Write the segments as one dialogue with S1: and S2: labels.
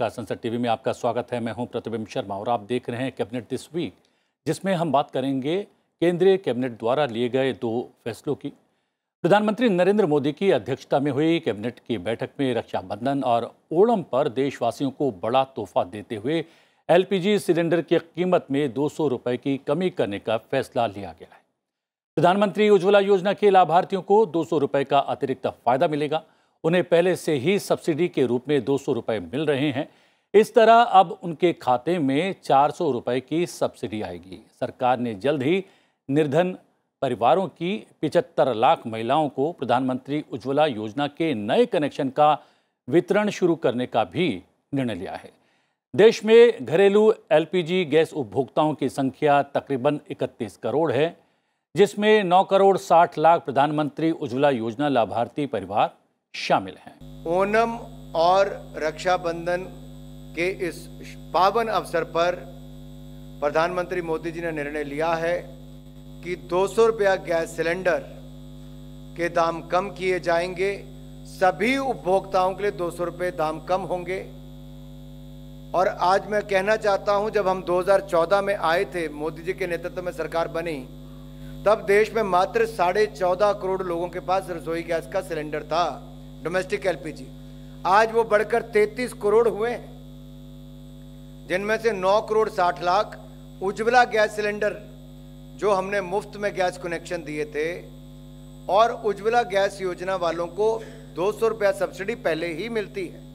S1: नमस्कार संसद टीवी में आपका स्वागत है मैं हूं प्रतिबिंब शर्मा और आप देख रहे हैं कैबिनेट दिस वीक जिसमें हम बात करेंगे केंद्रीय कैबिनेट द्वारा लिए गए दो फैसलों की प्रधानमंत्री नरेंद्र मोदी की अध्यक्षता में हुई कैबिनेट की बैठक में रक्षाबंधन और ओणम पर देशवासियों को बड़ा तोहफा देते हुए एलपीजी सिलेंडर की कीमत में दो सौ की कमी करने का फैसला लिया गया है प्रधानमंत्री उज्ज्वला योजना के लाभार्थियों को दो सौ का अतिरिक्त फायदा मिलेगा उन्हें पहले से ही सब्सिडी के रूप में दो सौ रुपये मिल रहे हैं इस तरह अब उनके खाते में चार सौ रुपये की सब्सिडी आएगी सरकार ने जल्द ही निर्धन परिवारों की पिचहत्तर लाख महिलाओं को प्रधानमंत्री उज्ज्वला योजना के नए कनेक्शन का वितरण शुरू करने का भी निर्णय लिया है देश में घरेलू एलपीजी गैस उपभोक्ताओं की संख्या तकरीबन 31 करोड़ है जिसमें 9 करोड़ 60 लाख प्रधानमंत्री उज्ज्वला योजना लाभार्थी परिवार शामिल हैं
S2: ओनम और रक्षाबंधन के इस पावन अवसर पर प्रधानमंत्री मोदी जी ने निर्णय लिया है कि दो सौ रुपया गैस सिलेंडर के दाम कम किए जाएंगे सभी उपभोक्ताओं के लिए दो सौ रुपये दाम कम होंगे और आज मैं कहना चाहता हूं जब हम 2014 में आए थे मोदी जी के नेतृत्व में सरकार बनी तब देश में मात्र साढ़े चौदह करोड़ लोगों के पास रसोई गैस का सिलेंडर था डोमेस्टिक एलपीजी आज वो बढ़कर 33 करोड़ हुए हैं जिनमें से 9 करोड़ 60 लाख उज्ज्वला गैस सिलेंडर जो हमने मुफ्त में गैस कनेक्शन दिए थे और उज्ज्वला गैस योजना वालों को दो सौ रुपया सब्सिडी पहले ही मिलती है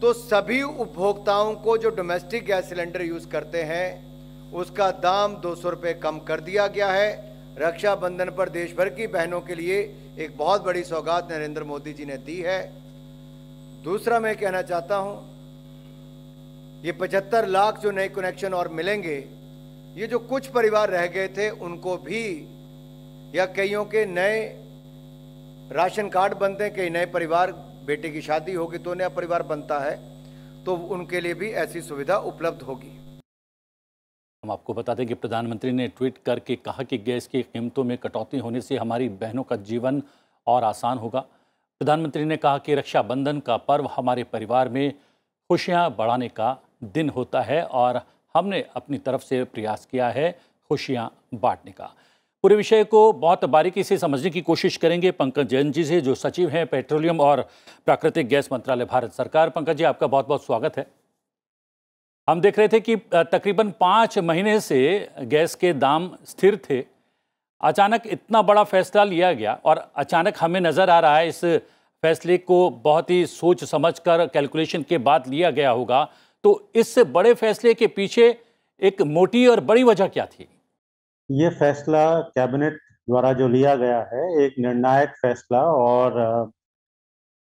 S2: तो सभी उपभोक्ताओं को जो डोमेस्टिक गैस सिलेंडर यूज़ करते हैं उसका दाम दो सौ कम कर दिया गया है रक्षाबंधन पर देश भर की बहनों के लिए एक बहुत बड़ी सौगात नरेंद्र मोदी जी ने दी है दूसरा मैं कहना चाहता हूं ये 75 लाख जो नए कनेक्शन और मिलेंगे ये जो कुछ परिवार रह गए थे उनको भी या कईयों के नए राशन कार्ड बनते हैं कई नए परिवार बेटे की शादी होगी तो नया परिवार बनता है तो उनके लिए भी ऐसी सुविधा उपलब्ध होगी
S1: हम आपको बता दें कि प्रधानमंत्री ने ट्वीट करके कहा कि गैस की कीमतों में कटौती होने से हमारी बहनों का जीवन और आसान होगा प्रधानमंत्री ने कहा कि रक्षाबंधन का पर्व हमारे परिवार में खुशियां बढ़ाने का दिन होता है और हमने अपनी तरफ से प्रयास किया है खुशियां बांटने का पूरे विषय को बहुत बारीकी से समझने की कोशिश करेंगे पंकज जैन जी से जो सचिव हैं पेट्रोलियम और प्राकृतिक गैस मंत्रालय भारत सरकार पंकज जी आपका बहुत बहुत स्वागत है हम देख रहे थे कि तकरीबन पाँच महीने से गैस के दाम स्थिर थे अचानक इतना बड़ा फैसला लिया गया और अचानक हमें नज़र आ रहा है इस फैसले को बहुत ही सोच समझ कर कैलकुलेशन के बाद लिया गया होगा तो इस बड़े फैसले के पीछे एक मोटी और बड़ी वजह क्या थी
S3: ये फैसला कैबिनेट द्वारा जो लिया गया है एक निर्णायक फैसला और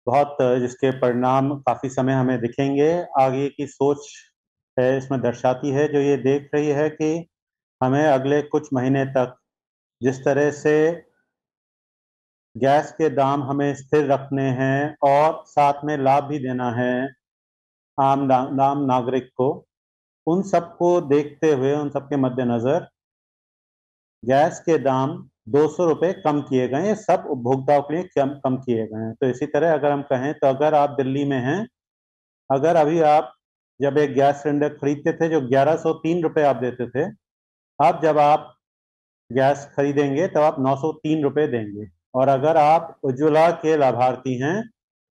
S3: बहुत जिसके परिणाम काफ़ी समय हमें दिखेंगे आगे की सोच है इसमें दर्शाती है जो ये देख रही है कि हमें अगले कुछ महीने तक जिस तरह से गैस के दाम हमें स्थिर रखने हैं और साथ में लाभ भी देना है आम आम नागरिक को उन सब को देखते हुए उन सब के मद्देनज़र गैस के दाम दो सौ रुपये कम किए गए हैं सब उपभोक्ताओं के लिए कम कम किए गए हैं तो इसी तरह अगर हम कहें तो अगर आप दिल्ली में हैं अगर अभी आप जब एक गैस सिलेंडर खरीदते थे जो ग्यारह सौ तीन रुपये आप देते थे अब जब आप गैस खरीदेंगे तो आप नौ सौ तीन रुपये देंगे और अगर आप उज्ज्वला के लाभार्थी हैं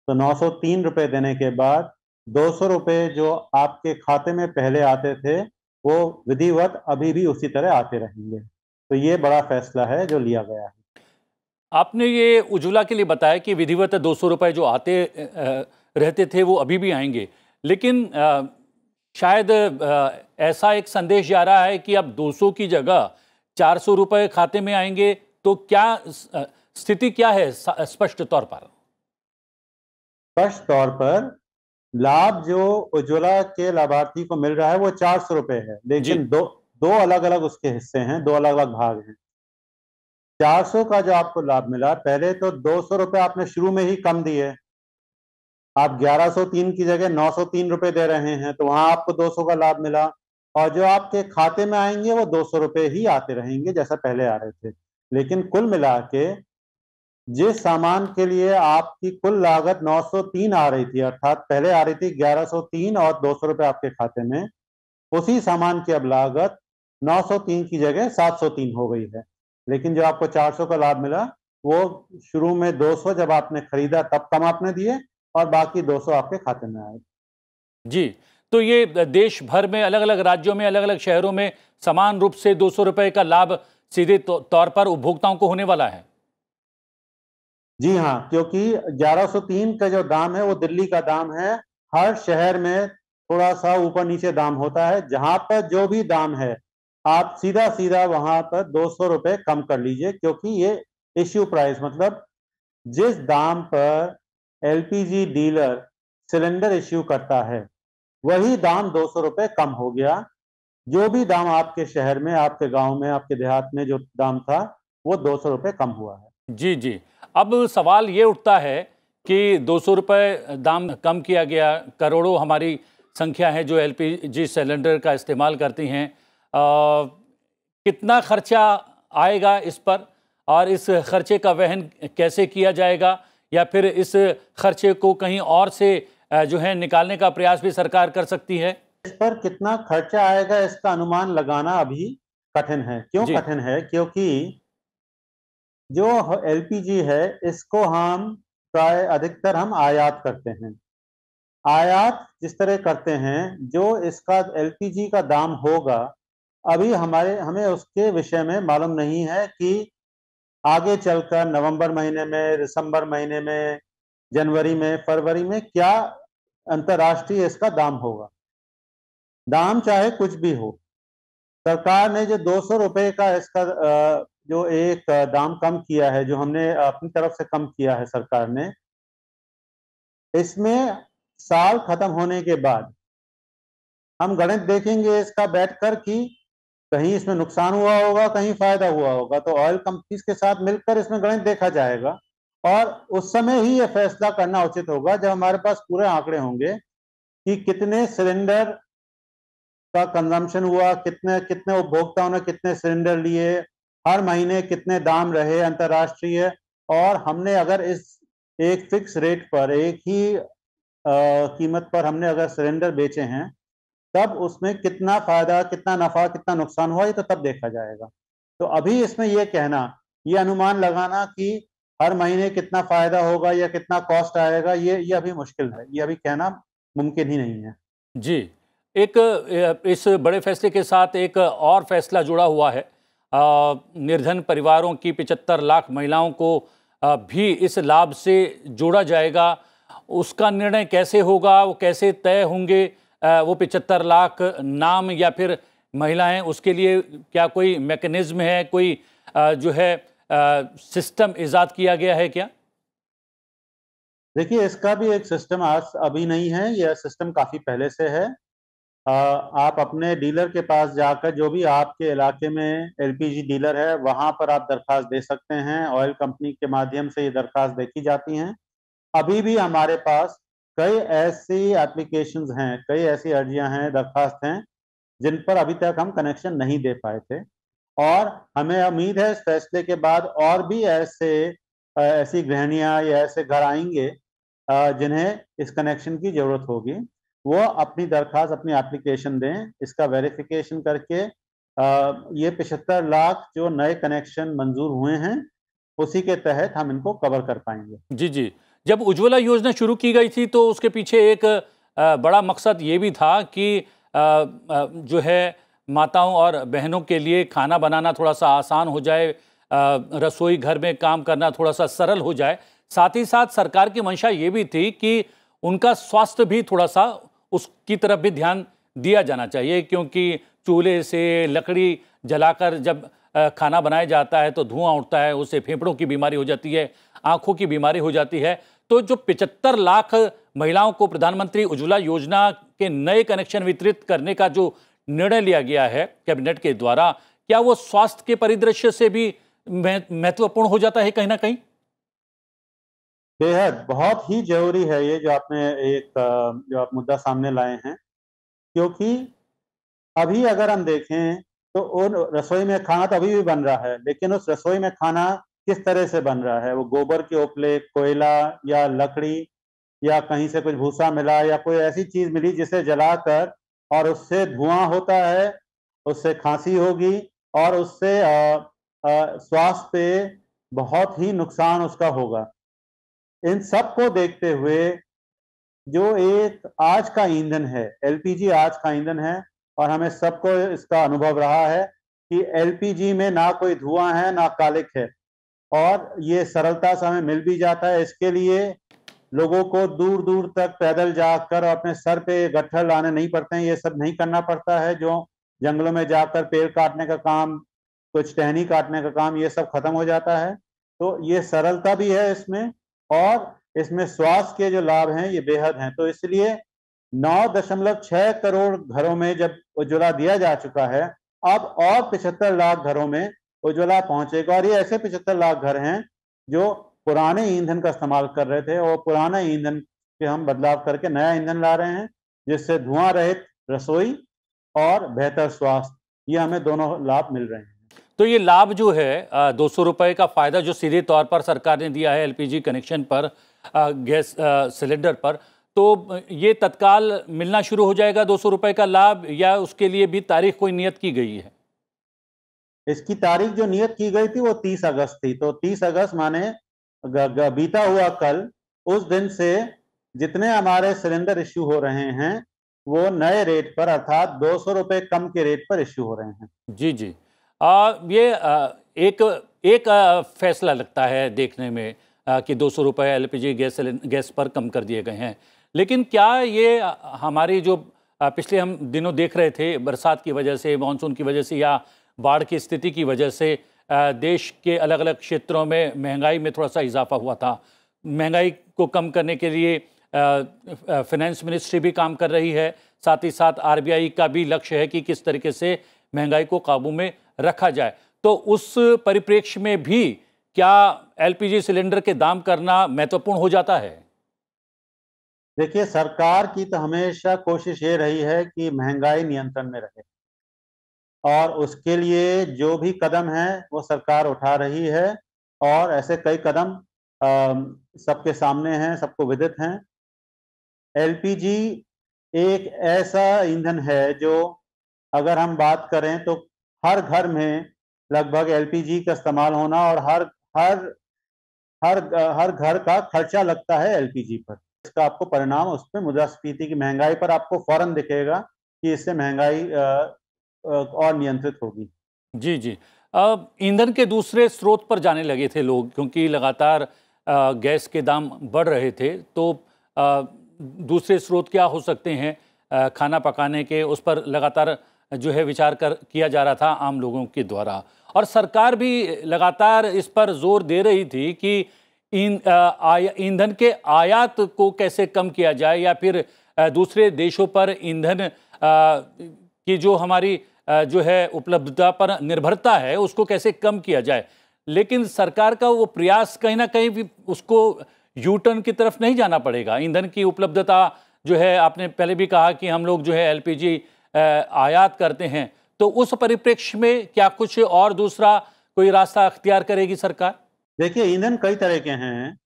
S3: तो नौ सौ तीन रुपये देने के बाद दो सौ रुपये जो आपके खाते में पहले आते थे वो विधिवत अभी भी उसी तरह आते रहेंगे तो ये बड़ा फैसला है जो लिया गया है
S1: आपने ये उज्ज्वला के लिए बताया कि विधिवत दो सौ रुपये जो आते रहते थे वो अभी भी आएंगे लेकिन आ, शायद आ, ऐसा एक संदेश जा रहा है कि अब 200 की जगह चार सौ खाते में आएंगे तो क्या स्थिति क्या है स्पष्ट तौर पर
S3: स्पष्ट तौर पर लाभ जो उज्ज्वला के लाभार्थी को मिल रहा है वो चार सौ रुपए है लेकिन दो दो अलग अलग उसके हिस्से हैं दो अलग अलग भाग हैं चार सौ का जो आपको लाभ मिला पहले तो दो सौ रुपए आपने शुरू में ही कम दिए आप 1103 की जगह 903 रुपए दे रहे हैं तो वहां आपको 200 का लाभ मिला और जो आपके खाते में आएंगे वो 200 रुपए ही आते रहेंगे जैसा पहले आ रहे थे लेकिन कुल मिला के जिस सामान के लिए आपकी कुल लागत 903 आ रही थी अर्थात पहले आ रही थी 1103 और 200 रुपए आपके खाते में उसी सामान की अब लागत 903 की जगह 703 हो गई है लेकिन जो आपको 400 का लाभ मिला वो शुरू में 200 जब आपने खरीदा तब कम आपने दिए और बाकी 200 आपके खाते में आए
S1: जी तो ये देश भर में अलग अलग राज्यों में अलग अलग शहरों में समान रूप से दो सौ रुपए का लाभ सीधे तो, तौर पर उपभोक्ताओं को होने वाला है
S3: जी हाँ क्योंकि 1103 का जो दाम है वो दिल्ली का दाम है हर शहर में थोड़ा सा ऊपर नीचे दाम होता है जहां पर जो भी दाम है आप सीधा सीधा वहां पर दो सौ रुपये कम कर लीजिए क्योंकि ये इश्यू प्राइस मतलब जिस दाम पर एलपीजी डीलर सिलेंडर इश्यू करता है वही दाम दो सौ रुपये कम हो गया जो भी दाम आपके शहर में आपके गांव में आपके देहात में जो दाम था वो दो सौ रुपये कम हुआ है
S1: जी जी अब सवाल ये उठता है कि दो सौ रुपये दाम कम किया गया करोड़ों हमारी संख्या है जो एलपीजी सिलेंडर का इस्तेमाल करती हैं कितना खर्चा आएगा इस पर और इस खर्चे का वहन कैसे किया जाएगा या फिर इस खर्चे को कहीं और से जो है निकालने का प्रयास भी सरकार कर सकती है
S3: इस पर कितना खर्चा आएगा इसका अनुमान लगाना अभी कठिन है क्यों कठिन है क्योंकि जो एलपीजी है इसको हम प्राय अधिकतर हम आयात करते हैं आयात जिस तरह करते हैं जो इसका एलपीजी का दाम होगा अभी हमारे हमें उसके विषय में मालूम नहीं है कि आगे चलकर नवंबर महीने में दिसंबर महीने में जनवरी में फरवरी में क्या अंतर्राष्ट्रीय इसका दाम होगा दाम चाहे कुछ भी हो सरकार ने जो दो सौ रुपये का इसका जो एक दाम कम किया है जो हमने अपनी तरफ से कम किया है सरकार ने इसमें साल खत्म होने के बाद हम गणित देखेंगे इसका बैठकर कि कहीं इसमें नुकसान हुआ होगा कहीं फायदा हुआ होगा तो ऑयल कंपनीज के साथ मिलकर इसमें गणित देखा जाएगा और उस समय ही ये फैसला करना उचित होगा जब हमारे पास पूरे आंकड़े होंगे कि कितने सिलेंडर का कंजम्पशन हुआ कितने कितने उपभोक्ताओं ने कितने सिलेंडर लिए हर महीने कितने दाम रहे अंतर्राष्ट्रीय और हमने अगर इस एक फिक्स रेट पर एक ही आ, कीमत पर हमने अगर सिलेंडर बेचे हैं तब उसमें कितना फायदा कितना नफा कितना नुकसान हुआ ये तो तब देखा जाएगा तो अभी इसमें यह कहना ये अनुमान लगाना कि हर महीने कितना फायदा होगा या कितना कॉस्ट आएगा ये ये अभी मुश्किल है ये अभी कहना मुमकिन ही नहीं है
S1: जी एक इस बड़े फैसले के साथ एक और फैसला जुड़ा हुआ है निर्धन परिवारों की पिचहत्तर लाख महिलाओं को भी इस लाभ से जोड़ा जाएगा उसका निर्णय कैसे होगा वो कैसे तय होंगे वो पिचहत्तर लाख नाम या फिर महिलाएं उसके लिए क्या कोई मैकेनिज्म है कोई जो है सिस्टम ईजाद किया गया है क्या
S3: देखिए इसका भी एक सिस्टम आज अभी नहीं है यह सिस्टम काफ़ी पहले से है आ, आप अपने डीलर के पास जाकर जो भी आपके इलाके में एलपीजी डीलर है वहां पर आप दरखास्त दे सकते हैं ऑयल कंपनी के माध्यम से ये दरखास्त देखी जाती हैं अभी भी हमारे पास कई ऐसी एप्लीकेशंस हैं कई ऐसी अर्जियां हैं दरखास्त हैं जिन पर अभी तक हम कनेक्शन नहीं दे पाए थे और हमें उम्मीद है इस फैसले के बाद और भी ऐसे ऐसी गृहणियाँ या ऐसे घर आएंगे जिन्हें इस कनेक्शन की ज़रूरत होगी वो अपनी दरखास्त अपनी एप्लीकेशन दें इसका वेरिफिकेशन करके ये पिछहत्तर लाख जो नए कनेक्शन मंजूर हुए हैं उसी के तहत हम इनको कवर कर पाएंगे जी जी जब उज्ज्वला
S1: योजना शुरू की गई थी तो उसके पीछे एक बड़ा मकसद ये भी था कि जो है माताओं और बहनों के लिए खाना बनाना थोड़ा सा आसान हो जाए रसोई घर में काम करना थोड़ा सा सरल हो जाए साथ ही साथ सरकार की मंशा ये भी थी कि उनका स्वास्थ्य भी थोड़ा सा उसकी तरफ भी ध्यान दिया जाना चाहिए क्योंकि चूल्हे से लकड़ी जलाकर जब खाना बनाया जाता है तो धुआं उठता है उससे फेफड़ों की बीमारी हो जाती है आँखों की बीमारी हो जाती है तो जो 75 लाख महिलाओं को प्रधानमंत्री उज्ज्वला योजना के नए कनेक्शन वितरित करने का जो निर्णय लिया गया है कैबिनेट के द्वारा क्या वो स्वास्थ्य के परिदृश्य से भी महत्वपूर्ण हो जाता है कहीं ना कहीं
S3: बेहद बहुत ही जरूरी है ये जो आपने एक जो आप मुद्दा सामने लाए हैं क्योंकि अभी अगर हम देखें तो उन रसोई में खाना तो अभी भी बन रहा है लेकिन उस रसोई में खाना किस तरह से बन रहा है वो गोबर के उपले कोयला या लकड़ी या कहीं से कुछ भूसा मिला या कोई ऐसी चीज मिली जिसे जलाकर और उससे धुआं होता है उससे खांसी होगी और उससे स्वास्थ्य पे बहुत ही नुकसान उसका होगा इन सब को देखते हुए जो एक आज का ईंधन है एलपीजी आज का ईंधन है और हमें सबको इसका अनुभव रहा है कि एलपीजी में ना कोई धुआं है ना कालिक है और ये सरलता से हमें मिल भी जाता है इसके लिए लोगों को दूर दूर तक पैदल जाकर अपने सर पे गट्ठर लाने नहीं पड़ते हैं ये सब नहीं करना पड़ता है जो जंगलों में जाकर पेड़ काटने का काम कुछ टहनी काटने का काम ये सब खत्म हो जाता है तो ये सरलता भी है इसमें और इसमें स्वास्थ्य के जो लाभ हैं ये बेहद हैं तो इसलिए नौ दशमलव छह करोड़ घरों में जब उज्ज्वला दिया जा चुका है अब और पिछहत्तर लाख घरों में उज्ज्वला पहुंचेगा और ये ऐसे पिछहत्तर लाख घर हैं जो पुराने ईंधन का इस्तेमाल कर रहे थे और पुराने ईंधन के हम बदलाव करके नया ईंधन ला रहे हैं जिससे धुआं रहित रसोई और बेहतर स्वास्थ्य ये हमें दोनों लाभ मिल रहे हैं
S1: तो ये लाभ जो है दो सौ रुपये का फ़ायदा जो सीधे तौर पर सरकार ने दिया है एलपीजी कनेक्शन पर गैस सिलेंडर पर तो ये तत्काल मिलना शुरू हो जाएगा दो सौ रुपये का लाभ या उसके लिए भी तारीख कोई नियत की गई है
S3: इसकी तारीख जो नियत की गई थी वो 30 अगस्त थी तो 30 अगस्त माने बीता हुआ कल उस दिन से जितने हमारे सिलेंडर इश्यू हो रहे हैं वो नए रेट पर अर्थात दो सौ कम के रेट पर इश्यू हो रहे हैं जी जी
S1: आ, ये आ, एक एक आ, फैसला लगता है देखने में आ, कि दो सौ रुपये एल गैस गैस पर कम कर दिए गए हैं लेकिन क्या ये हमारी जो पिछले हम दिनों देख रहे थे बरसात की वजह से मानसून की वजह से या बाढ़ की स्थिति की वजह से देश के अलग अलग क्षेत्रों में महंगाई में थोड़ा सा इजाफा हुआ था महंगाई को कम करने के लिए फाइनेंस मिनिस्ट्री भी काम कर रही है साथ ही साथ आरबीआई का भी लक्ष्य है कि किस तरीके से महंगाई को काबू में रखा जाए तो उस परिप्रेक्ष्य में भी क्या एलपीजी सिलेंडर के दाम करना महत्वपूर्ण हो जाता है
S3: देखिए सरकार की तो हमेशा कोशिश ये रही है कि महंगाई नियंत्रण में रहे और उसके लिए जो भी कदम है वो सरकार उठा रही है और ऐसे कई कदम सबके सामने हैं सबको विदित हैं एलपीजी एक ऐसा ईंधन है जो अगर हम बात करें तो हर घर में लगभग एलपीजी का इस्तेमाल होना और हर हर हर हर घर का खर्चा लगता है एलपीजी पर इसका आपको परिणाम उस पर मुद्रास्फीति की महंगाई पर आपको फौरन दिखेगा कि इससे महंगाई और नियंत्रित होगी जी जी अब ईंधन के दूसरे
S1: स्रोत पर जाने लगे थे लोग क्योंकि लगातार गैस के दाम बढ़ रहे थे तो दूसरे स्रोत क्या हो सकते हैं खाना पकाने के उस पर लगातार जो है विचार कर किया जा रहा था आम लोगों के द्वारा और सरकार भी लगातार इस पर जोर दे रही थी कि ईंधन के आयात को कैसे कम किया जाए या फिर दूसरे देशों पर ईंधन की जो हमारी जो है उपलब्धता पर निर्भरता है उसको कैसे कम किया जाए लेकिन सरकार का वो प्रयास कहीं ना कहीं भी उसको यू टर्न की तरफ नहीं जाना पड़ेगा ईंधन की उपलब्धता जो है आपने पहले भी कहा कि हम लोग जो है एलपीजी आयात करते हैं तो उस परिप्रेक्ष्य में क्या कुछ और दूसरा कोई रास्ता
S3: अख्तियार करेगी सरकार देखिए ईंधन कई तरह के हैं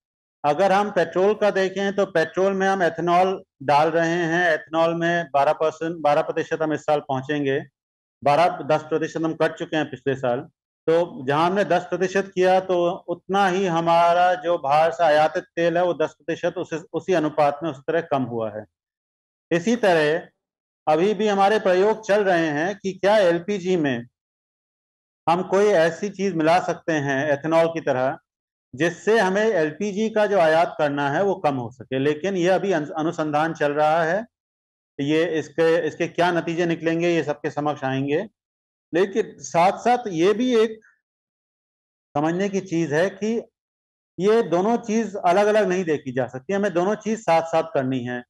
S3: अगर हम पेट्रोल का देखें तो पेट्रोल में हम एथेनॉल डाल रहे हैं एथेनॉल में 12 परसेंट बारह प्रतिशत हम इस साल पहुंचेंगे बारह दस प्रतिशत हम कट चुके हैं पिछले साल तो जहां हमने दस प्रतिशत किया तो उतना ही हमारा जो बाहर से आयातित तेल है वो दस प्रतिशत उसे उसी अनुपात में उस तरह कम हुआ है इसी तरह अभी भी हमारे प्रयोग चल रहे हैं कि क्या एलपीजी में हम कोई ऐसी चीज मिला सकते हैं एथेनॉल की तरह जिससे हमें एलपीजी का जो आयात करना है वो कम हो सके लेकिन यह अभी अनुसंधान चल रहा है ये इसके इसके क्या नतीजे निकलेंगे ये सबके समक्ष आएंगे लेकिन साथ साथ ये भी एक समझने की चीज है कि ये दोनों चीज अलग अलग नहीं देखी जा सकती हमें दोनों चीज साथ साथ करनी है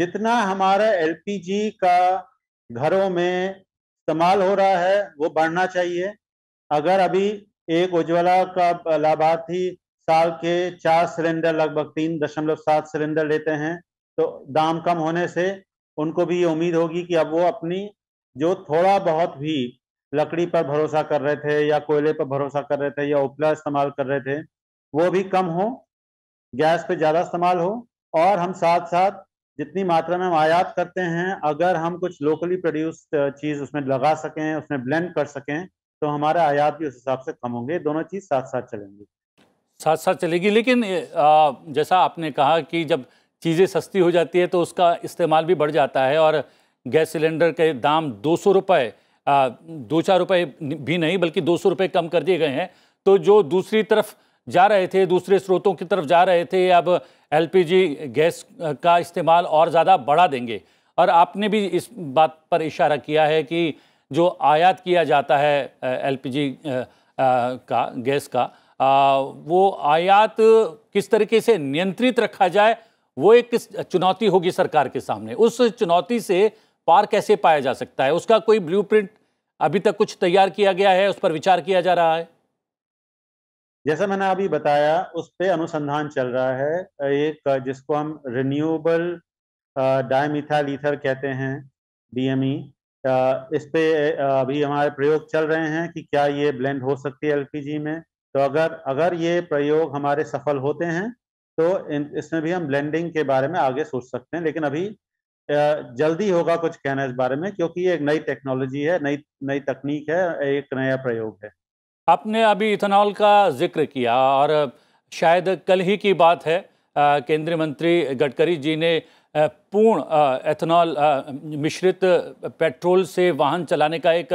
S3: जितना हमारा एलपीजी का घरों में इस्तेमाल हो रहा है वो बढ़ना चाहिए अगर अभी एक उज्ज्वला का लाभार्थी साल के चार सिलेंडर लगभग तीन दशमलव सात सिलेंडर लेते हैं तो दाम कम होने से उनको भी ये उम्मीद होगी कि अब वो अपनी जो थोड़ा बहुत भी लकड़ी पर भरोसा कर रहे थे या कोयले पर भरोसा कर रहे थे या उपला इस्तेमाल कर रहे थे वो भी कम हो गैस पे ज़्यादा इस्तेमाल हो और हम साथ साथ जितनी मात्रा में हम आयात करते हैं अगर हम कुछ लोकली प्रोड्यूस चीज़ उसमें लगा सकें उसमें ब्लेंड कर सकें तो हमारा आयात भी उस हिसाब से कम होंगे दोनों चीज़ साथ साथ चलेंगी
S1: साथ साथ चलेगी लेकिन जैसा आपने कहा कि जब चीज़ें सस्ती हो जाती है तो उसका इस्तेमाल भी बढ़ जाता है और गैस सिलेंडर के दाम दो सौ रुपये दो चार रुपये भी नहीं बल्कि दो सौ रुपये कम कर दिए गए हैं तो जो दूसरी तरफ जा रहे थे दूसरे स्रोतों की तरफ जा रहे थे अब एल गैस का इस्तेमाल और ज़्यादा बढ़ा देंगे और आपने भी इस बात पर इशारा किया है कि जो आयात किया जाता है एल का गैस का वो आयात किस तरीके से नियंत्रित रखा जाए वो एक चुनौती होगी सरकार के सामने उस चुनौती से पार कैसे पाया जा सकता है उसका कोई ब्लूप्रिंट अभी तक कुछ तैयार किया गया है उस पर विचार किया जा रहा है
S3: जैसा मैंने अभी बताया उस पर अनुसंधान चल रहा है एक जिसको हम रिन्यूएबल डायमिथाइल ईथर कहते हैं डीएमई e। इस पे अभी हमारे प्रयोग चल रहे हैं कि क्या ये ब्लेंड हो सकती है एलपीजी में तो अगर अगर ये प्रयोग हमारे सफल होते हैं तो इसमें भी हम ब्लेंडिंग के बारे में आगे सोच सकते हैं लेकिन अभी जल्दी होगा कुछ कहना इस बारे में क्योंकि ये एक नई टेक्नोलॉजी है नई नई तकनीक है एक नया प्रयोग है आपने अभी इथेनॉल
S1: का जिक्र किया और शायद कल ही की बात है केंद्रीय मंत्री गडकरी जी ने पूर्ण एथेनॉल मिश्रित पेट्रोल से वाहन चलाने का एक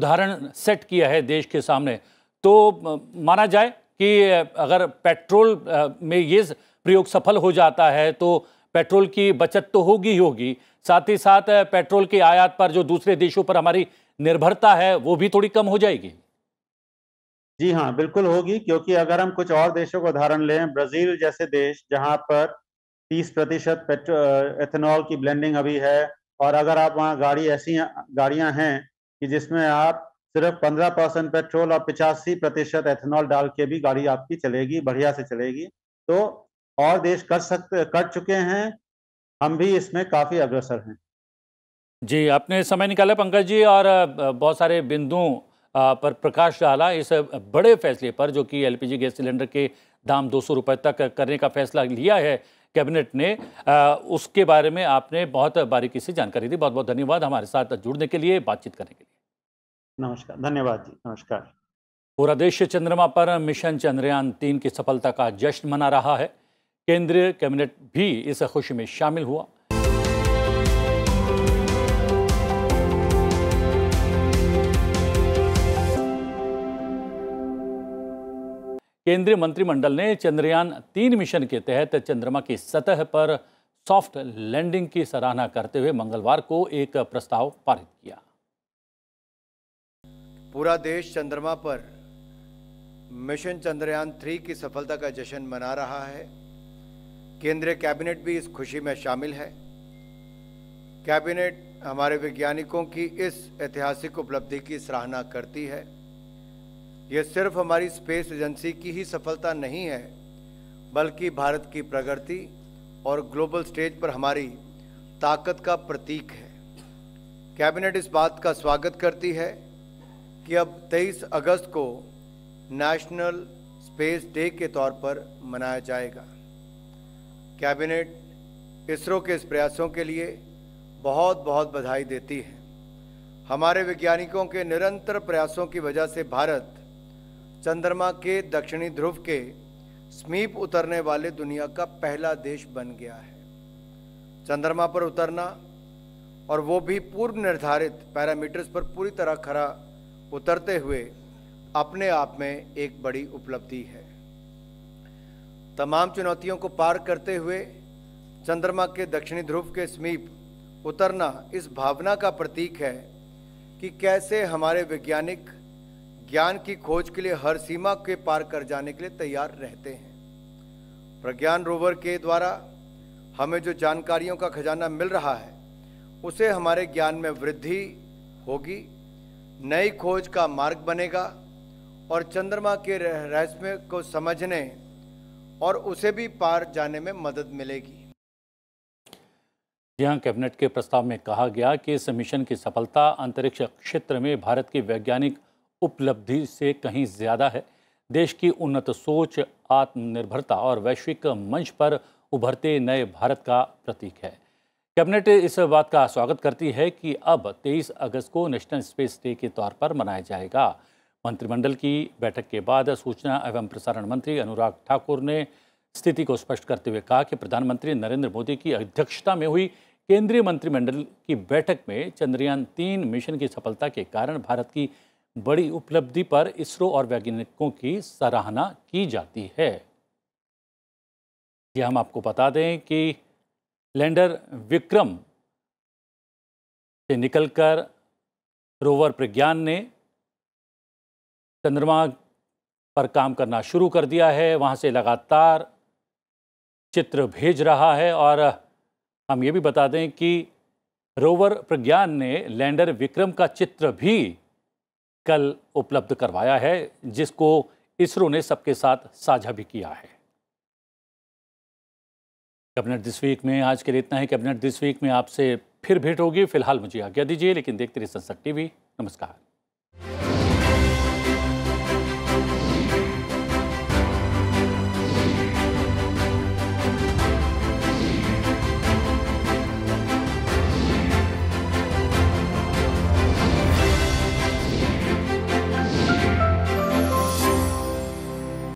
S1: उदाहरण सेट किया है देश के सामने तो माना जाए कि अगर पेट्रोल में ये प्रयोग सफल हो जाता है तो पेट्रोल की बचत तो होगी ही होगी साथ ही साथ पेट्रोल के आयात पर जो दूसरे देशों पर हमारी निर्भरता है वो भी थोड़ी कम हो जाएगी
S3: जी हाँ बिल्कुल होगी क्योंकि अगर हम कुछ और देशों का उदाहरण लें ब्राजील जैसे देश जहाँ पर 30 प्रतिशत एथेनॉल की ब्लेंडिंग अभी है और अगर आप वहाँ गाड़ी ऐसी गाड़ियाँ हैं कि जिसमें आप सिर्फ पंद्रह परसेंट पेट्रोल और पिचासी प्रतिशत एथेनॉल डाल के भी गाड़ी आपकी चलेगी बढ़िया से चलेगी तो और देश कर सकते कर चुके हैं हम भी इसमें काफ़ी अग्रसर हैं जी आपने
S1: समय निकाला पंकज जी और बहुत सारे बिंदुओं पर प्रकाश डाला इस बड़े फैसले पर जो कि एलपीजी गैस सिलेंडर के दाम दो सौ तक करने का फैसला लिया है कैबिनेट ने उसके बारे में आपने बहुत बारीकी से जानकारी दी बहुत बहुत धन्यवाद हमारे साथ जुड़ने के लिए बातचीत करने के लिए
S3: नमस्कार धन्यवाद जी नमस्कार पूरा देश
S1: चंद्रमा पर मिशन चंद्रयान तीन की सफलता का जश्न मना रहा है केंद्रीय कैबिनेट भी इस खुशी में शामिल हुआ केंद्रीय मंत्रिमंडल ने चंद्रयान तीन मिशन के तहत चंद्रमा की सतह पर सॉफ्ट लैंडिंग की सराहना करते हुए मंगलवार को एक प्रस्ताव
S2: पारित किया पूरा देश चंद्रमा पर मिशन चंद्रयान थ्री की सफलता का जश्न मना रहा है केंद्रीय कैबिनेट भी इस खुशी में शामिल है कैबिनेट हमारे वैज्ञानिकों की इस ऐतिहासिक उपलब्धि की सराहना करती है ये सिर्फ हमारी स्पेस एजेंसी की ही सफलता नहीं है बल्कि भारत की प्रगति और ग्लोबल स्टेज पर हमारी ताकत का प्रतीक है कैबिनेट इस बात का स्वागत करती है कि अब 23 अगस्त को नेशनल स्पेस डे के तौर पर मनाया जाएगा कैबिनेट इसरो के इस प्रयासों के लिए बहुत बहुत बधाई देती है हमारे वैज्ञानिकों के निरंतर प्रयासों की वजह से भारत चंद्रमा के दक्षिणी ध्रुव के समीप उतरने वाले दुनिया का पहला देश बन गया है चंद्रमा पर उतरना और वो भी पूर्व निर्धारित पैरामीटर्स पर पूरी तरह खरा उतरते हुए अपने आप में एक बड़ी उपलब्धि है तमाम चुनौतियों को पार करते हुए चंद्रमा के दक्षिणी ध्रुव के समीप उतरना इस भावना का प्रतीक है कि कैसे हमारे वैज्ञानिक ज्ञान की खोज के लिए हर सीमा के पार कर जाने के लिए तैयार रहते हैं प्रज्ञान रोवर के द्वारा हमें जो जानकारियों का खजाना मिल रहा है उसे हमारे ज्ञान में वृद्धि होगी नई खोज का मार्ग बनेगा और चंद्रमा के रहस्य को समझने और उसे भी पार जाने में मदद मिलेगी
S1: जी हाँ कैबिनेट के प्रस्ताव में कहा गया कि इस मिशन की सफलता अंतरिक्ष क्षेत्र में भारत की वैज्ञानिक उपलब्धि से कहीं ज़्यादा है देश की उन्नत सोच आत्मनिर्भरता और वैश्विक मंच पर उभरते नए भारत का प्रतीक है कैबिनेट इस बात का स्वागत करती है कि अब 23 अगस्त को नेशनल स्पेस डे के तौर पर मनाया जाएगा मंत्रिमंडल की बैठक के बाद सूचना एवं प्रसारण मंत्री अनुराग ठाकुर ने स्थिति को स्पष्ट करते हुए कहा कि प्रधानमंत्री नरेंद्र मोदी की अध्यक्षता में हुई केंद्रीय मंत्रिमंडल की बैठक में चंद्रयान तीन मिशन की सफलता के कारण भारत की बड़ी उपलब्धि पर इसरो और वैज्ञानिकों की सराहना की जाती है यह हम आपको बता दें कि लैंडर विक्रम से निकलकर रोवर प्रज्ञान ने चंद्रमा पर काम करना शुरू कर दिया है वहाँ से लगातार चित्र भेज रहा है और हम ये भी बता दें कि रोवर प्रज्ञान ने लैंडर विक्रम का चित्र भी कल उपलब्ध करवाया है जिसको इसरो ने सबके साथ साझा भी किया है कैबिनेट दिस वीक में आज के लिए इतना ही कैबिनेट दिस वीक में आपसे फिर भेंट होगी फिलहाल मुझे आज्ञा दीजिए लेकिन देखते रहिए संसद टीवी नमस्कार